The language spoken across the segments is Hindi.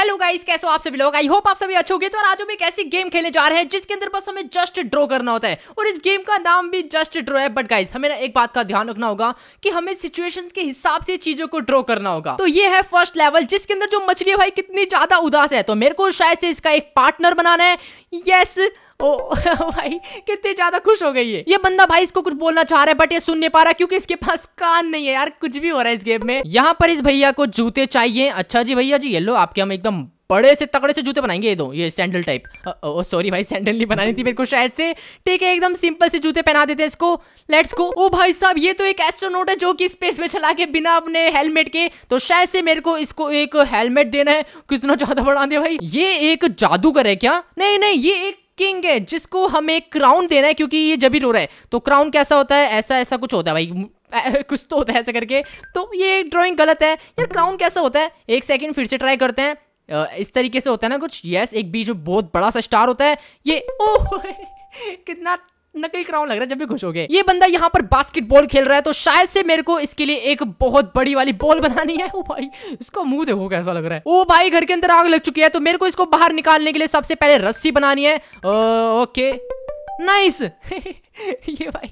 हेलो गाइस कैसे हो आप सभी लोग आई होप आप सभी अच्छे होंगे तो आज हम एक ऐसी गेम खेलने जा रहे हैं जिसके अंदर बस हमें जस्ट ड्रॉ करना होता है और इस गेम का नाम भी जस्ट ड्रो है बट गाइस हमें ना एक बात का ध्यान रखना होगा कि हमें सिचुएशन के हिसाब से चीजों को ड्रॉ करना होगा तो ये है फर्स्ट लेवल जिसके अंदर जो मछली भाई कितनी ज्यादा उदास है तो मेरे को शायद से इसका एक पार्टनर बनाना है यस yes, ओ भाई कितने ज्यादा खुश हो गई है ये बंदा भाई इसको कुछ बोलना चाह रहा है बट ये सुन नहीं पा रहा क्योंकि इसके पास कान नहीं है यार कुछ भी हो रहा है इस गेम में यहाँ पर इस भैया को जूते चाहिए अच्छा जी भैया जी ये लो आपके हम एकदम बड़े से तगड़े से जूते बनाएंगे ये दो ये सैंडल टाइप ओ सॉरी भाई सैंडल नहीं बनानी थी मेरे को शायद से ठीक है एकदम सिंपल से जूते पहना देते हैं इसको लेट्स गो ओ भाई साहब ये तो एक एस्ट्रोनॉट है जो कि स्पेस में चला के बिना अपने हेलमेट के तो शायद से मेरे को इसको एक हेलमेट देना है कितना ज्यादा बढ़ा दे भाई ये एक जादूगर है क्या नहीं नहीं ये एक किंग है जिसको हमें क्राउन देना है क्योंकि ये जब ही रो रहा है तो क्राउन कैसा होता है ऐसा ऐसा कुछ होता है भाई कुछ तो होता है ऐसा करके तो ये ड्राइंग गलत है यार क्राउन कैसा होता है एक सेकंड फिर से ट्राई करते हैं इस तरीके से होता है ना कुछ यस एक बीच में बहुत बड़ा सा स्टार होता है ये ओह कितना नकली क्राउन लग रहा है जब भी खुश हो गए ये बंदा यहाँ पर बास्केटबॉल खेल रहा है तो शायद से मेरे को इसके लिए एक बहुत बड़ी वाली बॉल बनानी है ओ भाई इसका मुंह देखो कैसा लग रहा है ओ भाई घर के अंदर आग लग चुकी है तो मेरे को इसको बाहर निकालने के लिए सबसे पहले रस्सी बनानी है ओ, ओके नाइस ये भाई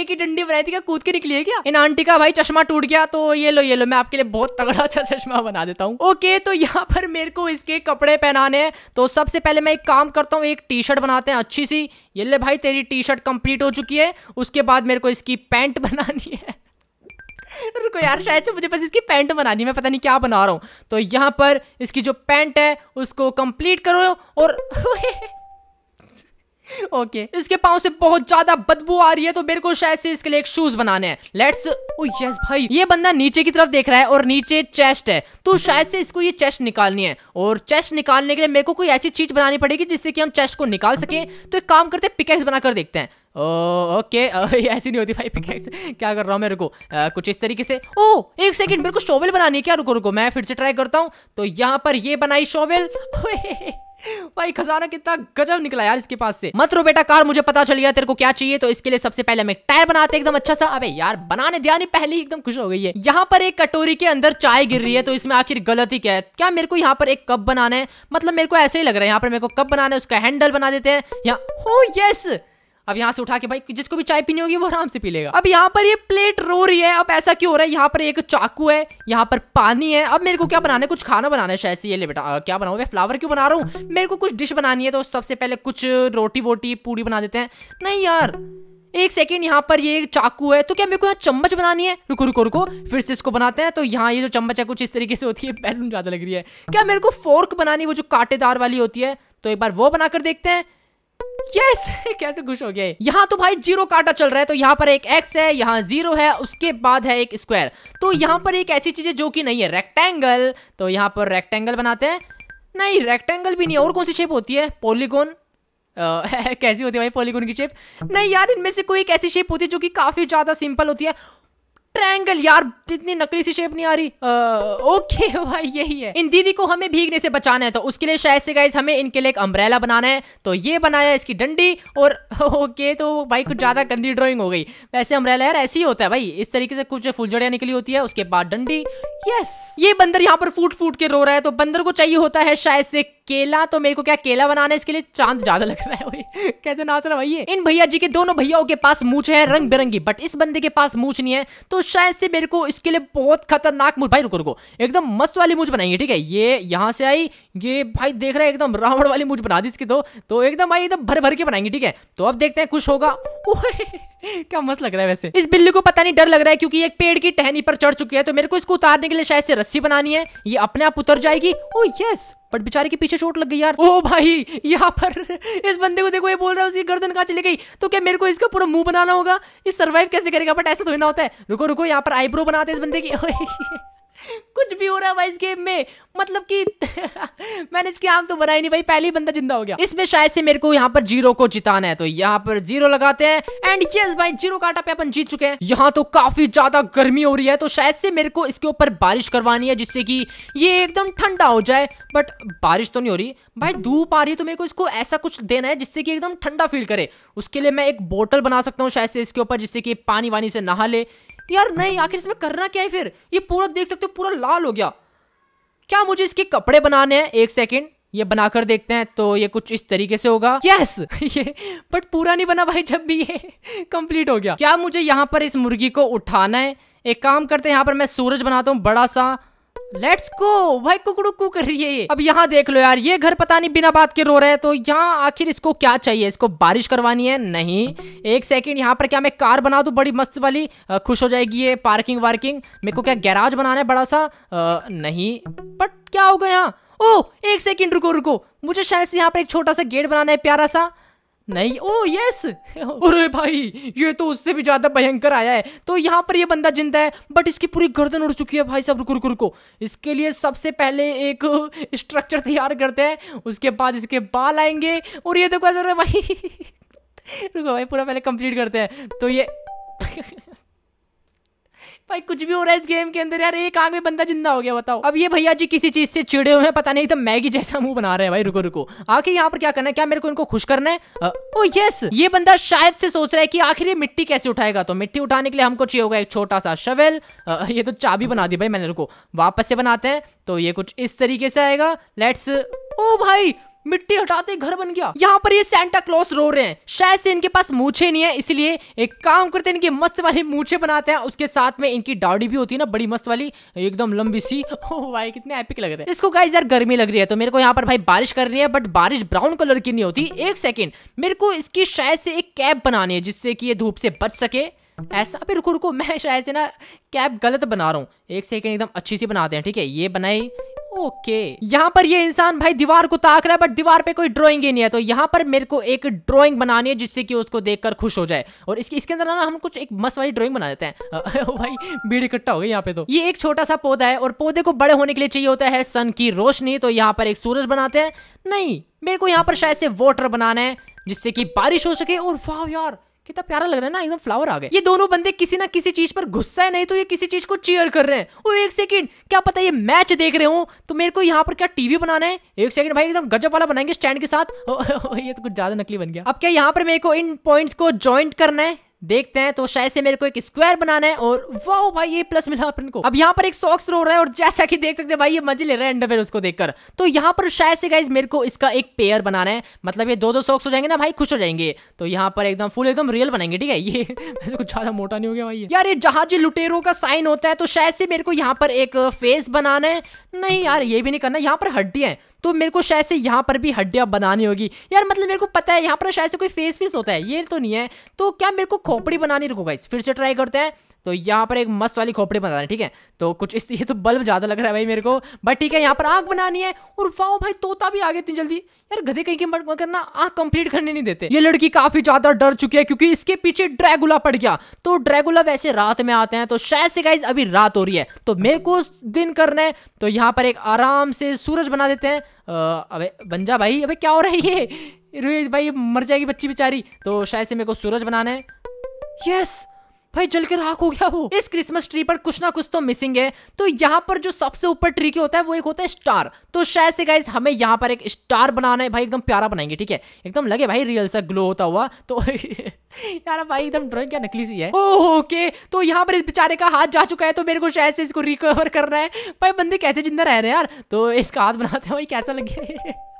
एक ही डंडी बनाई थी क्या कूद के निकली है क्या इन आंटी का भाई चश्मा टूट गया तो ये लो ये लो मैं आपके लिए बहुत तगड़ा अच्छा चश्मा बना देता हूँ ओके तो यहाँ पर मेरे को इसके कपड़े पहनाने हैं तो सबसे पहले मैं एक काम करता हूँ एक टी शर्ट बनाते हैं अच्छी सी ये ले भाई तेरी टी शर्ट कंप्लीट हो चुकी है उसके बाद मेरे को इसकी पैंट बनानी है रुको यार शायद से मुझे बस इसकी पैंट बनानी है मैं पता नहीं क्या बना रहा हूँ तो यहाँ पर इसकी जो पैंट है उसको कंप्लीट करो और ओके okay. इसके पाँव से बहुत ज्यादा बदबू आ रही है तो मेरे को शायद से इसके लिए एक शूज बनाने हैं लेट्स ओ यस भाई ये बंदा नीचे की तरफ देख रहा है और नीचे चेस्ट है तो शायद से इसको ये चेस्ट निकालनी है और चेस्ट निकालने के लिए मेरे को कोई ऐसी चीज बनानी पड़ेगी जिससे कि हम चेस्ट को निकाल सके तो एक काम करते पिकेक्स बनाकर देखते हैं ओके oh, ऐसी नहीं होती भाई पिकेक्स क्या कर रहा हूँ मैं रुको आ, कुछ इस तरीके से ओ oh, एक सेकंड मेरे को शोवेल बनानी है क्या रुको रुको मैं फिर से ट्राई करता हूँ तो यहाँ पर ये बनाई शोवेल भाई खजाना कितना गजब निकला यार इसके पास से मत रो बेटा कार मुझे पता चल गया तेरे को क्या चाहिए तो इसके लिए सबसे पहले हम एक टायर बनाते एकदम अच्छा सा अबे यार बनाने ध्यान ही पहले ही एकदम खुश हो गई है यहाँ पर एक कटोरी के अंदर चाय गिर रही है तो इसमें आखिर गलती क्या है क्या मेरे को यहाँ पर एक कप बनाना है मतलब मेरे को ऐसे ही लग रहा है यहाँ पर मेरे को कप बनाना है उसका हैंडल बना देते हैं यहाँ हो यस अब यहाँ से उठा के भाई जिसको भी चाय पीनी होगी वो आराम से पी लेगा अब यहाँ पर ये प्लेट रो रही है अब ऐसा क्यों हो रहा है यहाँ पर एक चाकू है यहाँ पर पानी है अब मेरे को क्या बनाना है कुछ खाना बनाना है शायद ये ले बेटा क्या बनाऊ मैं फ्लावर क्यों बना रहा हूँ मेरे को कुछ डिश बनानी है तो सबसे पहले कुछ रोटी वोटी पूड़ी बना देते हैं नहीं यार एक सेकेंड यहाँ पर ये चाकू है तो क्या मेरे को यहाँ चम्मच बनानी है रुको रुको रुको फिर से इसको बनाते हैं तो यहाँ ये जो चम्मच है कुछ इस तरीके से होती है बैलून ज्यादा लग रही है क्या मेरे को फोर्क बनानी वो जो कांटेदार वाली होती है तो एक बार वो बनाकर देखते हैं यस कैसे खुश हो गए यहाँ तो भाई जीरो काटा चल रहा है तो यहाँ पर एक एक्स है यहाँ जीरो है उसके बाद है एक स्क्वायर तो यहाँ पर एक ऐसी चीज है जो कि नहीं है रेक्टेंगल तो यहाँ पर रेक्टेंगल बनाते हैं नहीं रेक्टेंगल भी नहीं और कौन सी शेप होती है पोलिकोन कैसी होती है भाई पॉलीगोन की शेप नहीं यार इनमें से कोई एक ऐसी शेप होती है जो कि काफ़ी ज़्यादा सिंपल होती है ट्रायंगल यार इतनी नकली सी शेप नहीं आ रही आ, ओके भाई यही है इन दीदी को हमें भीगने से बचाना है तो उसके लिए शायद से गाइज हमें इनके लिए एक अम्ब्रेला बनाना है तो ये बनाया इसकी डंडी और ओके तो भाई कुछ ज्यादा गंदी ड्रॉइंग हो गई वैसे अम्ब्रेला यार ऐसे ही होता है भाई इस तरीके से कुछ फुलझड़िया निकली होती है उसके बाद डंडी यस ये बंदर यहाँ पर फूट फूट के रो रहा है तो बंदर को चाहिए होता है शायद से केला तो मेरे को क्या केला बनाना है इसके लिए चांद ज्यादा लग रहा है भाई कैसे नाच रहा भाई इन भैया जी के दोनों भैयाओं के पास मूछ है रंग बिरंगी बट इस बंदे के पास मूछ नहीं है तो शायद से मेरे को इसके लिए बहुत खतरनाक मुझ भाई रुको रुको एकदम मस्त वाली मूव बनाएंगे ठीक है ये यहाँ से आई ये भाई देख रहा है एकदम रावण वाली मुझ बना दी इसकी तो, तो एकदम भाई एकदम भर भर के बनाएंगे ठीक है तो अब देखते हैं कुछ होगा क्या मस्त लग रहा है वैसे इस बिल्ली को पता नहीं डर लग रहा है क्योंकि एक पेड़ की टहनी पर चढ़ चुकी है तो मेरे को इसको उतारने के लिए शायद से रस्सी बनानी है ये अपने आप उतर जाएगी ओ यस बट बेचारे के पीछे चोट लग गई यार ओ भाई यहाँ पर इस बंदे को देखो ये बोल रहा है उसकी गर्दन कहाँ चली गई तो क्या मेरे को इसका पूरा मुंह बनाना होगा ये सर्वाइव कैसे करेगा बट ऐसा तो ना होता है रुको रुको यहाँ पर आईब्रो बनाते इस बंदे की कुछ भी हो रहा है भाई इस गेम में मतलब की मैंने इसकी आंख तो बनाई नहीं भाई पहले ही बंदा जिंदा हो गया इसमें शायद से मेरे को यहाँ पर जीरो को जिताना है तो यहाँ पर जीरो लगाते हैं एंड यस भाई जीरो काटा पे अपन जीत चुके हैं यहाँ तो काफी ज्यादा गर्मी हो रही है तो शायद से मेरे को इसके ऊपर बारिश करवानी है जिससे की ये एकदम ठंडा हो जाए बट बारिश तो नहीं हो रही भाई धूप आ रही है तो मेरे को इसको ऐसा कुछ देना है जिससे कि एकदम ठंडा फील करे उसके लिए मैं एक बोतल बना सकता हूँ शायद से इसके ऊपर जिससे कि पानी वानी से नहा ले यार नहीं आखिर इसमें करना क्या है फिर ये पूरा देख सकते हो पूरा लाल हो गया क्या मुझे इसके कपड़े बनाने हैं एक सेकेंड ये बनाकर देखते हैं तो ये कुछ इस तरीके से होगा यस yes! ये बट पूरा नहीं बना भाई जब भी ये कंप्लीट हो गया क्या मुझे यहाँ पर इस मुर्गी को उठाना है एक काम करते हैं यहाँ पर मैं सूरज बनाता हूँ बड़ा सा लेट्स गो भाई कुकड़ू कु रही है ये अब यहाँ देख लो यार ये घर पता नहीं बिना बात के रो रहे हैं तो यहाँ आखिर इसको क्या चाहिए इसको बारिश करवानी है नहीं एक सेकंड यहाँ पर क्या मैं कार बना दू बड़ी मस्त वाली आ, खुश हो जाएगी ये पार्किंग वार्किंग मेरे को क्या गैराज बनाना है बड़ा सा आ, नहीं बट क्या होगा यहाँ ओ एक सेकेंड रुको रुको मुझे शायद से यहाँ पर एक छोटा सा गेट बनाना है प्यारा सा नहीं ओ यस अरे भाई ये तो उससे भी ज्यादा भयंकर आया है तो यहाँ पर ये बंदा जिंदा है बट इसकी पूरी गर्दन उड़ चुकी है भाई साहब रुको रुक रुको इसके लिए सबसे पहले एक स्ट्रक्चर तैयार करते हैं उसके बाद इसके बाल आएंगे और ये देखो सर भाई रुको भाई पूरा पहले कंप्लीट करते हैं तो ये भाई कुछ भी हो रहा है इस गेम के अंदर यार एक आग में बंदा जिंदा हो गया बताओ अब ये भैया जी किसी चीज से चिड़े हुए हैं पता नहीं तो मैगी जैसा मुंह बना रहे हैं भाई रुको रुको आखिर यहाँ पर क्या करना है क्या मेरे को इनको खुश करना है आ, ओ यस ये बंदा शायद से सोच रहा है कि आखिर ये मिट्टी कैसे उठाएगा तो मिट्टी उठाने के लिए हमको चाहिए होगा एक छोटा सा शवेल आ, ये तो चाबी बना दी भाई मैंने रुको वापस से बनाते हैं तो ये कुछ इस तरीके से आएगा लेट्स ओ भाई मिट्टी हटाते घर बन गया यहाँ पर ये सेंटा क्लॉस रो रहे हैं शायद से इनके पास मूछे नहीं है इसलिए एक काम करते हैं इनके मस्त वाली मूछे बनाते हैं उसके साथ में इनकी डाउडी भी होती है ना बड़ी मस्त वाली एकदम लंबी सी ओ भाई कितने एपिक लग रहे हैं इसको गाइस यार गर्मी लग रही है तो मेरे को यहाँ पर भाई बारिश कर रही है बट बारिश ब्राउन कलर की नहीं होती एक सेकेंड मेरे को इसकी शायद से एक कैप बनानी है जिससे कि ये धूप से बच सके ऐसा भी रुको रुको मैं शायद से ना कैब गलत बना रहा हूँ एक सेकेंड एकदम अच्छी सी बनाते हैं ठीक है ये बनाई ओके okay. यहाँ पर ये इंसान भाई दीवार को ताक रहा है बट दीवार पे कोई ड्राइंग ही नहीं है तो यहाँ पर मेरे को एक ड्राइंग बनानी है जिससे कि उसको देखकर खुश हो जाए और इसके इसके अंदर ना हम कुछ एक मस्त वाली ड्राइंग बना देते हैं भाई भीड़ इकट्ठा हो गई यहाँ पे तो ये एक छोटा सा पौधा है और पौधे को बड़े होने के लिए चाहिए होता है सन की रोशनी तो यहाँ पर एक सूरज बनाते हैं नहीं मेरे को यहाँ पर शायद से वाटर बनाना है जिससे कि बारिश हो सके और वाह यार कितना प्यारा लग रहा है ना एकदम फ्लावर आ गए ये दोनों बंदे किसी ना किसी चीज पर गुस्सा है नहीं तो ये किसी चीज को चीयर कर रहे हैं और एक सेकंड क्या पता ये मैच देख रहे हो तो मेरे को यहाँ पर क्या टीवी बनाना है एक सेकंड भाई एकदम गजब वाला बनाएंगे स्टैंड के साथ ओ, ओ, ओ, ये तो कुछ ज्यादा नकली बन गया अब क्या यहाँ पर मेरे को इन पॉइंट को ज्वाइंट करना है देखते हैं तो शायद से मेरे को एक स्क्वायर बनाना है और वो भाई ये प्लस मिला अपन को अब यहाँ पर एक सॉक्स रो रहा है और जैसा कि देख सकते हैं भाई ये मजे ले रहा है अंडरवेयर उसको देखकर तो यहाँ पर शायद से गाइज मेरे को इसका एक पेयर बनाना है मतलब ये दो दो सॉक्स हो जाएंगे ना भाई खुश हो जाएंगे तो यहाँ पर एकदम फुल एकदम रियल बनाएंगे ठीक है ये वैसे कुछ ज्यादा मोटा नहीं हो गया भाई यार ये जहाजी लुटेरों का साइन होता है तो शायद से मेरे को यहाँ पर एक फेस बनाना है नहीं यार ये भी नहीं करना यहाँ पर है तो मेरे को शायद से यहाँ पर भी हड्डियाँ बनानी होगी यार मतलब मेरे को पता है यहाँ पर शायद से कोई फेस फेस होता है ये तो नहीं है तो क्या मेरे को खोपड़ी बनानी रखो गाइस फिर से ट्राई करते हैं तो यहाँ पर एक मस्त वाली खोपड़ी बनाना है ठीक है तो कुछ इस ये तो बल्ब ज़्यादा लग रहा है भाई मेरे को बट ठीक है यहाँ पर आग बनानी है और वाओ भाई तोता भी आ गया इतनी जल्दी यार गधे कहीं के मर्ग करना आग कंप्लीट करने नहीं देते ये लड़की काफ़ी ज़्यादा डर चुकी है क्योंकि इसके पीछे ड्रैगुला पड़ गया तो ड्रैगुला वैसे रात में आते हैं तो शायद से गाइज अभी रात हो रही है तो मेरे को दिन करना है तो यहाँ पर एक आराम से सूरज बना देते हैं अबे बंजा भाई अभी क्या हो रहा है ये भाई मर जाएगी बच्ची बेचारी तो शायद से मेरे को सूरज बनाना है यस yes! भाई जल के राख हो गया वो इस क्रिसमस ट्री पर कुछ ना कुछ तो मिसिंग है तो यहाँ पर जो सबसे ऊपर ट्री के होता है वो एक होता है स्टार तो शायद से गाइज हमें यहाँ पर एक स्टार बनाना है भाई एकदम प्यारा बनाएंगे ठीक है एकदम लगे भाई रियल सा ग्लो होता हुआ तो यार भाई एकदम ड्रॉइंग क्या नकली सी है ओ, ओके तो यहाँ पर इस बेचारे का हाथ जा चुका है तो मेरे को शायद से इसको रिकवर करना है भाई बंदे कैसे जिंदा रह रहे हैं यार तो इसका हाथ बनाते हैं भाई कैसा लगे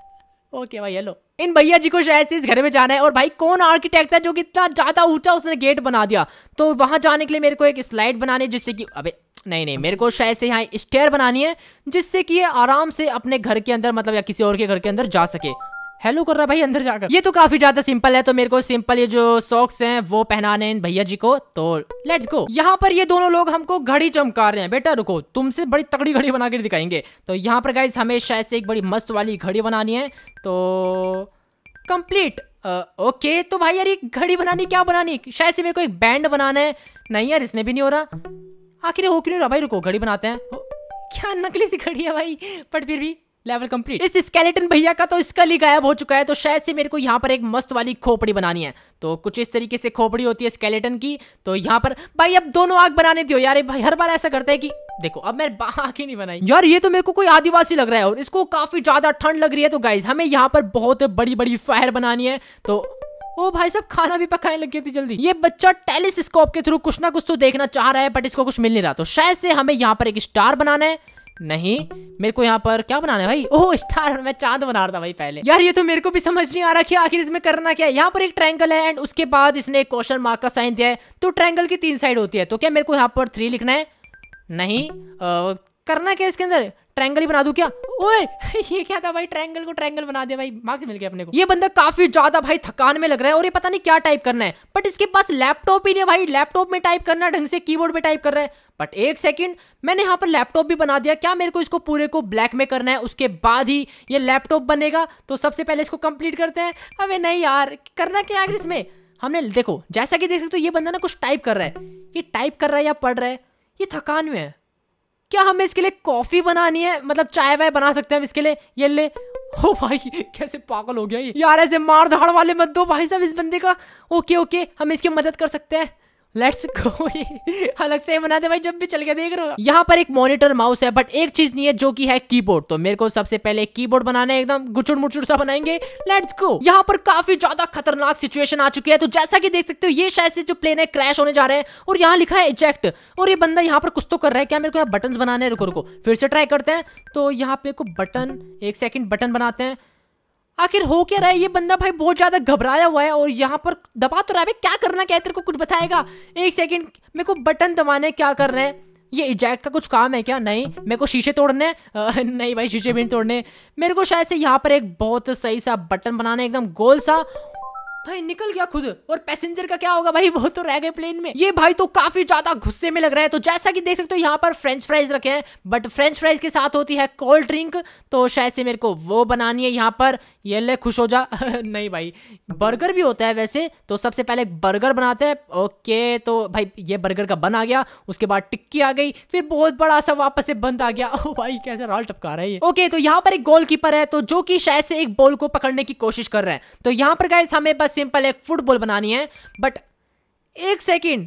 ओके भाई हेलो इन भैया जी को शायद से इस घर में जाना है और भाई कौन आर्किटेक्ट है जो कि इतना ज़्यादा ऊंचा उसने गेट बना दिया तो वहाँ जाने के लिए मेरे को एक स्लाइड बनानी है जिससे कि अबे नहीं नहीं मेरे को शायद से यहाँ स्टेयर बनानी है जिससे कि ये आराम से अपने घर के अंदर मतलब या किसी और के घर के अंदर जा सके हेलो कर रहा भाई अंदर जाकर ये तो काफी ज्यादा सिंपल है तो मेरे को सिंपल ये जो सॉक्स हैं वो पहनाने इन भैया जी को तो लेट्स गो यहाँ पर ये दोनों लोग हमको घड़ी चमका रहे हैं बेटा रुको तुमसे बड़ी तगड़ी घड़ी बना दिखाएंगे तो यहाँ पर गाइज हमें शायद से एक बड़ी मस्त वाली घड़ी बनानी है तो कम्प्लीट ओके तो भाई यार ये घड़ी बनानी क्या बनानी शायद से मेरे को एक बैंड बनाना है नहीं यार इसमें भी नहीं हो रहा आखिर हो क्यों नहीं रहा भाई रुको घड़ी बनाते हैं क्या नकली सी घड़ी है भाई बट फिर भी लेवल कंप्लीट इस स्केलेटन भैया का तो स्कल ही गायब हो चुका है तो शायद से मेरे को यहाँ पर एक मस्त वाली खोपड़ी बनानी है तो कुछ इस तरीके से खोपड़ी होती है स्केलेटन की तो यहाँ पर भाई अब दोनों आग बनाने दियो यार भाई हर बार ऐसा करता है कि देखो अब मैं आग ही नहीं बनाई यार ये तो मेरे को कोई आदिवासी लग रहा है और इसको काफी ज्यादा ठंड लग रही है तो गाइज हमें यहाँ पर बहुत बड़ी बड़ी फायर बनानी है तो ओ भाई साहब खाना भी पकाने लग गई थी जल्दी ये बच्चा टेलीस्कोप के थ्रू कुछ ना कुछ तो देखना चाह रहा है बट इसको कुछ मिल नहीं रहा तो शायद से हमें यहाँ पर एक स्टार बनाना है नहीं मेरे को यहाँ पर क्या बनाना है भाई ओह स्टार मैं चांद बना रहा था भाई पहले यार ये तो मेरे को भी समझ नहीं आ रहा कि आखिर इसमें करना क्या है यहाँ पर एक ट्रायंगल है एंड उसके बाद इसने एक क्वेश्चन मार्क का साइन दिया है तो ट्रायंगल की तीन साइड होती है तो क्या मेरे को यहाँ पर थ्री लिखना है नहीं आ, करना क्या इसके अंदर ट्रैंगल ही बना दू क्या ओए ये क्या था भाई ट्रैंगल को ट्रैंगल बना दिया भाई मार्क्स मिल गया अपने को ये बंदा काफी ज्यादा भाई थकान में लग रहा है और ये पता नहीं क्या टाइप करना है बट इसके पास लैपटॉप ही नहीं भाई लैपटॉप में टाइप करना ढंग से कीबोर्ड पे टाइप कर रहा है बट एक सेकंड मैंने यहाँ पर लैपटॉप भी बना दिया क्या मेरे को इसको पूरे को ब्लैक में करना है उसके बाद ही ये लैपटॉप बनेगा तो सबसे पहले इसको कंप्लीट करते हैं अबे नहीं यार करना क्या है इसमें हमने देखो जैसा कि देख सकते हो ये बंदा ना कुछ टाइप कर रहा है ये टाइप कर रहा है या पढ़ रहा है ये थकान में है क्या हमें इसके लिए कॉफी बनानी है मतलब चाय वाय बना सकते हैं हम इसके लिए ये ले ओ भाई कैसे पागल हो गया ये यार ऐसे मार धाड़ वाले मत दो भाई साहब इस बंदे का ओके ओके हम इसकी मदद कर सकते हैं लेट्स गो अलग से बना दे भाई जब भी चल के देख रहे हो यहाँ पर एक मॉनिटर माउस है बट एक चीज नहीं है जो कि है कीबोर्ड तो मेरे को सबसे पहले कीबोर्ड बनाना है एकदम गुचुड़ मुचुड़ सा बनाएंगे लेट्स गो यहाँ पर काफी ज्यादा खतरनाक सिचुएशन आ चुकी है तो जैसा कि देख सकते हो ये शायद से जो प्लेन है क्रैश होने जा रहे हैं और यहाँ लिखा है इजेक्ट और ये बंदा यहाँ पर कुछ तो कर रहा है क्या मेरे को यहाँ बटन बनाने रुको रुको फिर से ट्राई करते हैं तो यहाँ पे को बटन एक सेकेंड बटन बनाते हैं आखिर हो क्या रहा है ये बंदा भाई बहुत ज्यादा घबराया हुआ है और यहाँ पर दबा तो रहा है क्या करना क्या तेरे को कुछ बताएगा एक सेकेंड मेरे को बटन दबाने क्या कर रहे हैं ये इजैक्ट का कुछ काम है क्या नहीं मेरे को शीशे तोड़ने आ, नहीं भाई शीशे भी नहीं तोड़ने मेरे को शायद से यहाँ पर एक बहुत सही सा बटन बनाना है एकदम गोल सा भाई निकल गया खुद और पैसेंजर का क्या होगा भाई वो तो रह गए प्लेन में ये भाई तो काफी ज्यादा गुस्से में लग रहा है तो जैसा कि देख सकते हो यहाँ पर फ्रेंच फ्राइज रखे हैं बट फ्रेंच फ्राइज के साथ होती है कोल्ड ड्रिंक तो शायद से मेरे को वो बनानी है यहाँ पर ये ले खुश हो जा नहीं भाई बर्गर भी होता है वैसे तो सबसे पहले बर्गर बनाते हैं ओके तो भाई ये बर्गर का बन आ गया उसके बाद टिक्की आ गई फिर बहुत बड़ा सा वापस से बंद आ गया भाई कैसे रॉल टपका रहा है ये ओके तो यहाँ पर एक गोल है तो जो कि शायद से एक बॉल को पकड़ने की कोशिश कर रहा है तो यहाँ पर गए हमें बस सिंपल एक फुटबॉल बनानी है बट एक सेकेंड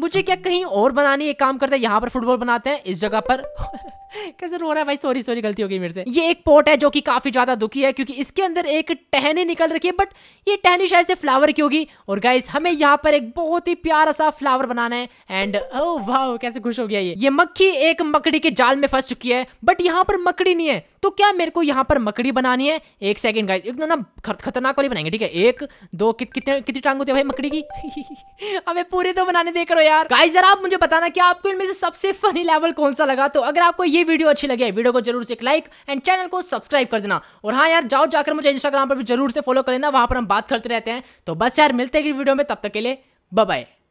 मुझे क्या कहीं और बनानी है काम करते हैं यहां पर फुटबॉल बनाते हैं इस जगह पर कैसे रो रहा है भाई सॉरी सॉरी गलती हो गई मेरे से ये एक पोट है जो कि काफी ज्यादा दुखी है क्योंकि इसके अंदर एक टहनी निकल रखी है बट ये टहनी शायद से फ्लावर की होगी और गाइस हमें यहाँ पर एक बहुत ही प्यारा सा फ्लावर बनाना है एंड ओ वाह कैसे खुश हो गया ये ये मक्खी एक मकड़ी के जाल में फंस चुकी है बट यहाँ पर मकड़ी नहीं है तो क्या मेरे को यहाँ पर मकड़ी बनानी है एक सेकंड गाइस एकदम ना खतरनाक वाली बनाएंगे ठीक है एक दो कितने कितनी टांग होती है भाई मकड़ी की हमें पूरे तो बनाने दे करो यार गाइस जरा आप मुझे बताना कि आपको इनमें से सबसे फनी लेवल कौन सा लगा तो अगर आपको ये वीडियो अच्छी लगे वीडियो को जरूर से एक लाइक एंड चैनल को सब्सक्राइब कर देना और हाँ यार जाओ जाकर मुझे इंस्टाग्राम पर भी जरूर से फॉलो कर लेना वहां पर हम बात करते रहते हैं तो बस यार मिलते हैं वीडियो में तब तक के लिए बाय